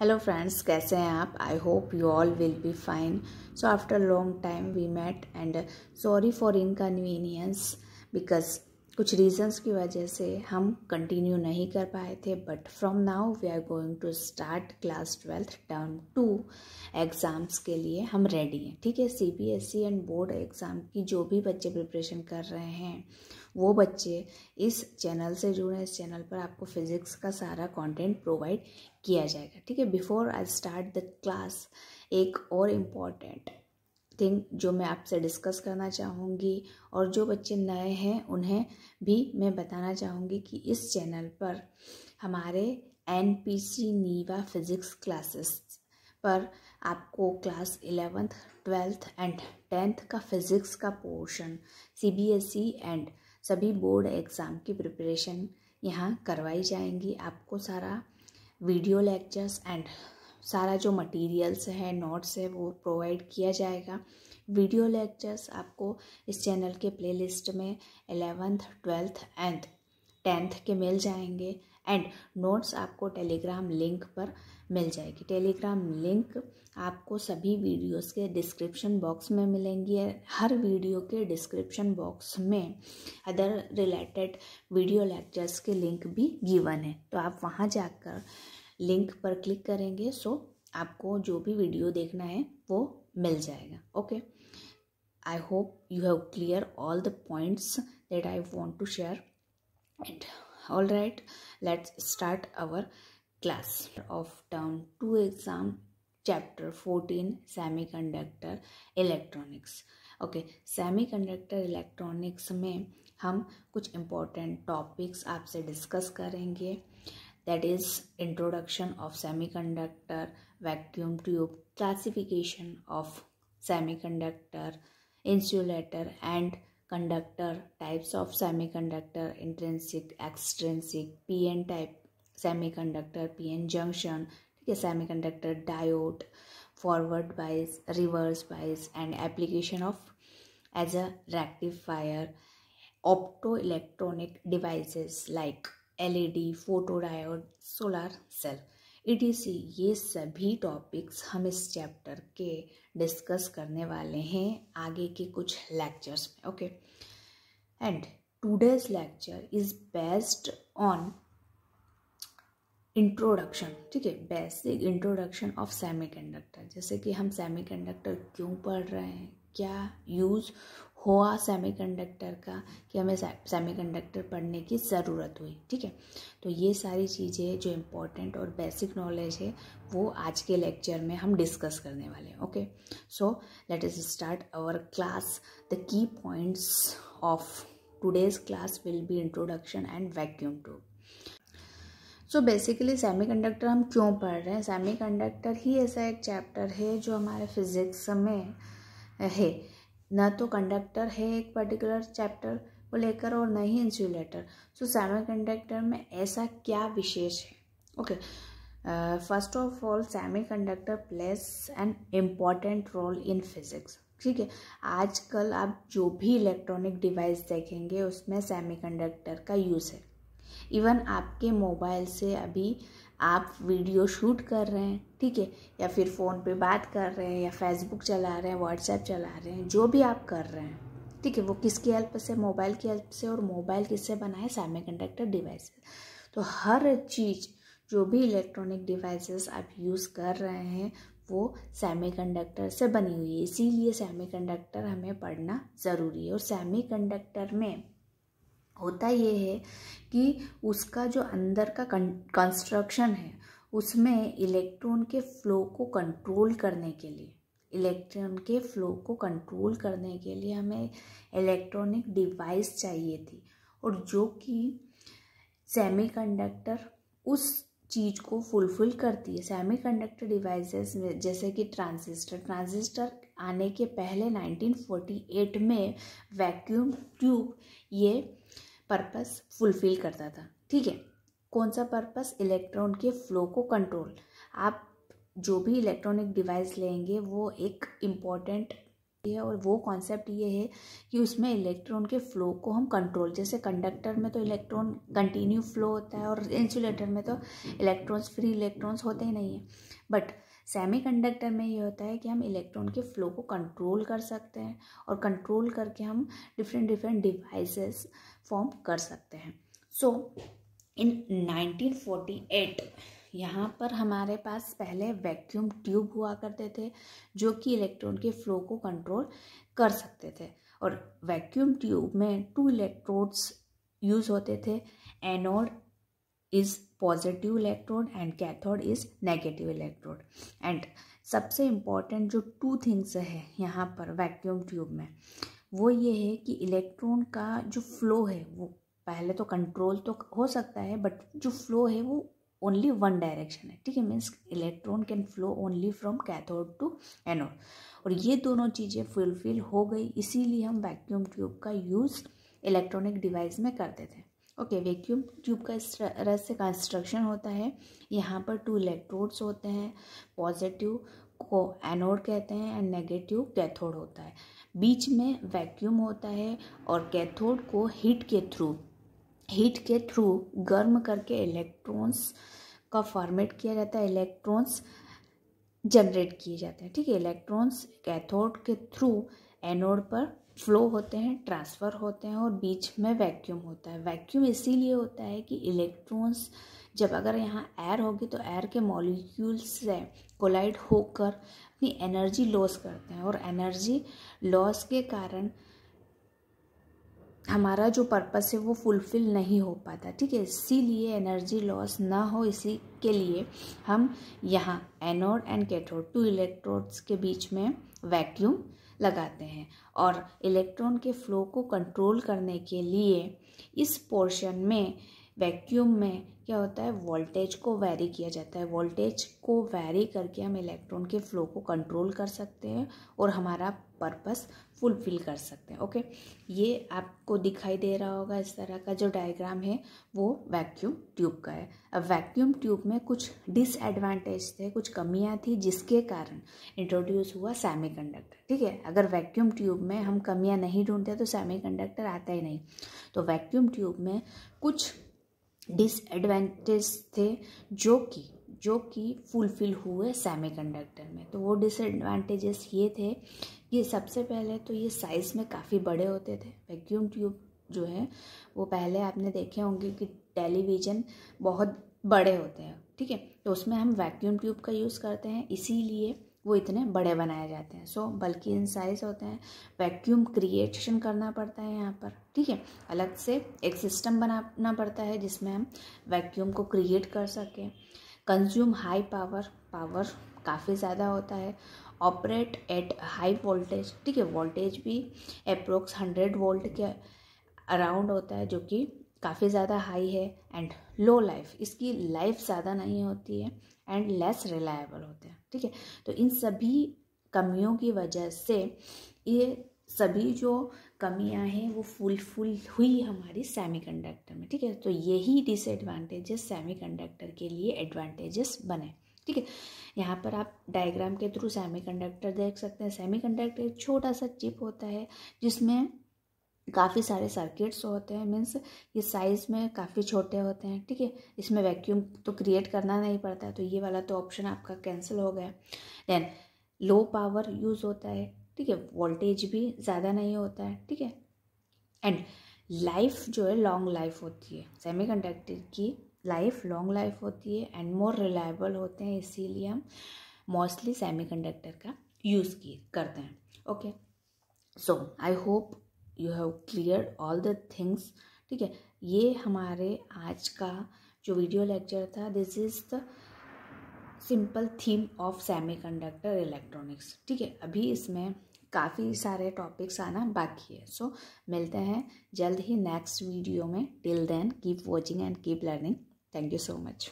hello friends कैसे हैं आप I hope you all will be fine so after long time we met and sorry for inconvenience because कुछ reasons की वजह से हम कंटिन्यू नहीं कर पाए थे but from now we are going to start class twelfth term two exams के लिए हम रेडी हैं ठीक है C B S E and board exam की जो भी बच्चे प्रिपरेशन कर रहे हैं वो बच्चे इस चैनल से जुड़े इस चैनल पर आपको फिज़िक्स का सारा कंटेंट प्रोवाइड किया जाएगा ठीक है before I start the class एक और इम्पॉर्टेंट थिंग जो मैं आपसे डिस्कस करना चाहूँगी और जो बच्चे नए हैं उन्हें भी मैं बताना चाहूँगी कि इस चैनल पर हमारे एन पी सी नीवा फिज़िक्स क्लासेस पर आपको class eleventh twelfth and tenth का फिज़िक्स का portion C B S E and सभी बोर्ड एग्ज़ाम की प्रिपरेशन यहाँ करवाई जाएंगी आपको सारा वीडियो लेक्चर्स एंड सारा जो मटेरियल्स है नोट्स है वो प्रोवाइड किया जाएगा वीडियो लेक्चर्स आपको इस चैनल के प्लेलिस्ट में एलेवेंथ ट्वेल्थ एंड टेंथ के मिल जाएंगे एंड नोट्स आपको टेलीग्राम लिंक पर मिल जाएगी टेलीग्राम लिंक आपको सभी वीडियोस के डिस्क्रिप्शन बॉक्स में मिलेंगी हर वीडियो के डिस्क्रिप्शन बॉक्स में अदर रिलेटेड वीडियो लेक्चर्स के लिंक भी गिवन है तो आप वहाँ जाकर लिंक पर क्लिक करेंगे सो आपको जो भी वीडियो देखना है वो मिल जाएगा okay I hope you have clear all the points that I want to share and all right let's start our class of term two exam fourteen 14 semiconductor electronics okay semiconductor electronics में हम कुछ important topics आपसे discuss करेंगे that is introduction of semiconductor vacuum tube classification of semiconductor insulator and conductor types of semiconductor intrinsic extrinsic pn type semiconductor pn junction semiconductor diode forward bias reverse bias and application of as a rectifier optoelectronic devices like LED photodiode solar cell etc ये सभी topics हम इस chapter के discuss करने वाले हैं आगे के कुछ लेक्चर्स में okay and today's lecture is based on introduction ठीक है बेसिक इंट्रोडक्शन ऑफ सेमीकंडक्टर जैसे कि हम सेमीकंडक्टर क्यों पढ़ रहे हैं क्या यूज़ हुआ सेमीकंडक्टर का कि हमें सेमीकंडक्टर पढ़ने की ज़रूरत हुई ठीक है तो ये सारी चीज़ें जो इम्पोर्टेंट और बेसिक नॉलेज है वो आज के लेक्चर में हम डिस्कस करने वाले हैं okay so let is start our class the key points of today's class will be introduction and vacuum tube so basically semi conductor हम क्यों पढ़ रहे हैं सेमी कंडक्टर ही ऐसा एक चैप्टर है जो हमारे फिजिक्स में है ना तो कंडक्टर है एक पर्टिकुलर चैप्टर को लेकर और ना ही इंसुलेटर सो सेमी कंडक्टर में ऐसा क्या विशेष है okay first of all semi conductor plays an important role in physics ठीक है आजकल आप जो भी इलेक्ट्रॉनिक डिवाइस देखेंगे उसमें सेमी कंडक्टर का यूज़ है इवन आपके मोबाइल से अभी आप वीडियो शूट कर रहे हैं ठीक है या फिर फ़ोन पे बात कर रहे हैं या फेसबुक चला रहे हैं व्हाट्सएप चला रहे हैं जो भी आप कर रहे हैं ठीक है वो किसकी हेल्प से मोबाइल की हेल्प से और मोबाइल किससे बना है सेमी कंडक्टर डिवाइस तो हर चीज़ जो भी इलेक्ट्रॉनिक डिवाइसेस आप यूज़ कर रहे हैं वो कंडक्टर से बनी हुई है इसीलिए कंडक्टर हमें पढ़ना ज़रूरी है और कंडक्टर में होता ये है कि उसका जो अंदर का कंस्ट्रक्शन है उसमें इलेक्ट्रॉन के फ्लो को कंट्रोल करने के लिए इलेक्ट्रॉन के फ्लो को कंट्रोल करने के लिए हमें इलेक्ट्रॉनिक डिवाइस चाहिए थी और जो कि सेमीकंडक्टर उस चीज़ को फुलफिल करती है सेमीकंडक्टर डिवाइसेस में जैसे कि ट्रांजिस्टर ट्रांजिस्टर आने के पहले 1948 में वैक्यूम ट्यूब ये पर्पस फुलफिल करता था ठीक है कौन सा पर्पस इलेक्ट्रॉन के फ्लो को कंट्रोल आप जो भी इलेक्ट्रॉनिक डिवाइस लेंगे वो एक इम्पॉर्टेंट है और वो कॉन्सेप्ट ये है कि उसमें इलेक्ट्रॉन के फ्लो को हम कंट्रोल जैसे कंडक्टर में तो इलेक्ट्रॉन कंटिन्यू फ्लो होता है और इंसुलेटर में तो इलेक्ट्रॉन्स फ्री इलेक्ट्रॉन्स होते ही नहीं है बट सेमीकंडक्टर में ये होता है कि हम इलेक्ट्रॉन के फ्लो को कंट्रोल कर सकते हैं और कंट्रोल करके हम डिफरेंट डिफरेंट डिवाइसेस फॉर्म कर सकते हैं सो इन 1948 यहाँ पर हमारे पास पहले वैक्यूम ट्यूब हुआ करते थे जो कि इलेक्ट्रॉन के फ्लो को कंट्रोल कर सकते थे और वैक्यूम ट्यूब में टू इलेक्ट्रोड्स यूज़ होते थे anode is positive electrode and cathode is negative electrode and सबसे इम्पॉर्टेंट जो टू थिंग्स है यहाँ पर वैक्यूम ट्यूब में वो ये है कि इलेक्ट्रॉन का जो फ्लो है वो पहले तो कंट्रोल तो हो सकता है बट जो फ्लो है वो ओनली वन डायरेक्शन है ठीक है means electron can flow only from cathode to anode और ये दोनों चीज़ें फुलफिल हो गई इसीलिए हम वैक्यूम ट्यूब का यूज़ इलेक्ट्रॉनिक डिवाइस में करते थे ओके वैक्यूम ट्यूब का रहस्य कंस्ट्रक्शन होता है यहाँ पर टू इलेक्ट्रोड्स होते हैं पॉजिटिव को एनोड कहते हैं एंड नेगेटिव कैथोड होता है बीच में वैक्यूम होता है और कैथोड को हीट के थ्रू हीट के थ्रू गर्म करके इलेक्ट्रॉन्स का फॉर्मेट किया जाता है इलेक्ट्रॉन्स जनरेट किए जाते हैं ठीक है इलेक्ट्रॉन्स कैथोड के थ्रू एनोड पर फ्लो होते हैं ट्रांसफ़र होते हैं और बीच में वैक्यूम होता है वैक्यूम इसीलिए होता है कि इलेक्ट्रॉन्स जब अगर यहाँ एयर होगी तो एयर के मॉलिक्यूल्स से कोलाइड होकर अपनी एनर्जी लॉस करते हैं और एनर्जी लॉस के कारण हमारा जो पर्पस है वो फुलफिल नहीं हो पाता ठीक है इसीलिए एनर्जी लॉस ना हो इसी के लिए हम यहाँ anode and cathode two electrodes के बीच में वैक्यूम लगाते हैं और इलेक्ट्रॉन के फ्लो को कंट्रोल करने के लिए इस पोर्शन में वैक्यूम में क्या होता है वोल्टेज को वैरी किया जाता है वोल्टेज को वैरी करके हम इलेक्ट्रॉन के फ्लो को कंट्रोल कर सकते हैं और हमारा पर्पस फुलफिल कर सकते हैं ओके ये आपको दिखाई दे रहा होगा इस तरह का जो डायग्राम है वो वैक्यूम ट्यूब का है अब वैक्यूम ट्यूब में कुछ डिसएडवांटेज थे कुछ कमियां थी जिसके कारण इंट्रोड्यूस हुआ सेमीकंडक्टर ठीक है अगर वैक्यूम ट्यूब में हम कमियां नहीं ढूंढते तो सेमीकंडक्टर आता ही नहीं तो वैक्यूम ट्यूब में कुछ डिसएडवांटेज थे जो कि जो कि फुलफिल हुए सेमीकंडक्टर में तो वो डिसएडवांटेजेस ये थे कि सबसे पहले तो ये साइज़ में काफ़ी बड़े होते थे वैक्यूम ट्यूब जो है वो पहले आपने देखे होंगे कि टेलीविज़न बहुत बड़े होते हैं ठीक है तो उसमें हम वैक्यूम ट्यूब का यूज़ करते हैं इसीलिए वो इतने बड़े बनाए जाते हैं सो so, बल्कि इन साइज़ होते हैं वैक्यूम क्रिएशन करना पड़ता है यहाँ पर ठीक है अलग से एक सिस्टम बनाना पड़ता है जिसमें हम वैक्यूम को क्रिएट कर सकें कंज्यूम हाई पावर पावर काफ़ी ज़्यादा होता है ऑपरेट एट हाई वोल्टेज ठीक है वोल्टेज भी अप्रोक्स हंड्रेड वोल्ट के अराउंड होता है जो कि काफ़ी ज़्यादा हाई है एंड लो लाइफ इसकी लाइफ ज़्यादा नहीं होती है एंड लेस रिलायबल होते हैं ठीक है तो इन सभी कमियों की वजह से ये सभी जो कमियां हैं वो फुलफुल हुई हमारी सेमीकंडक्टर में ठीक है तो यही डिसएडवांटेजेस सेमीकंडक्टर के लिए एडवांटेजेस बने ठीक है यहाँ पर आप डायग्राम के थ्रू सेमीकंडक्टर देख सकते हैं सेमीकंडक्टर एक छोटा सा चिप होता है जिसमें काफ़ी सारे सर्किट्स होते हैं मीन्स ये साइज़ में काफ़ी छोटे होते हैं ठीक है इसमें वैक्यूम तो क्रिएट करना नहीं पड़ता है तो ये वाला तो ऑप्शन आपका कैंसिल हो गया देन लो पावर यूज़ होता है ठीक है वोल्टेज भी ज़्यादा नहीं होता है ठीक है एंड लाइफ जो है लॉन्ग लाइफ होती है सेमी की लाइफ लॉन्ग लाइफ होती है एंड मोर रिलायबल होते हैं इसीलिए हम मोस्टली सेमी का यूज़ किए करते हैं okay so I hope you have clear all the things ठीक है ये हमारे आज का जो वीडियो लेक्चर था this is the simple theme of semiconductor electronics ठीक है अभी इसमें काफ़ी सारे टॉपिक्स आना बाकी है सो so, मिलते हैं जल्द ही नेक्स्ट वीडियो में till then keep watching and keep learning thank you so much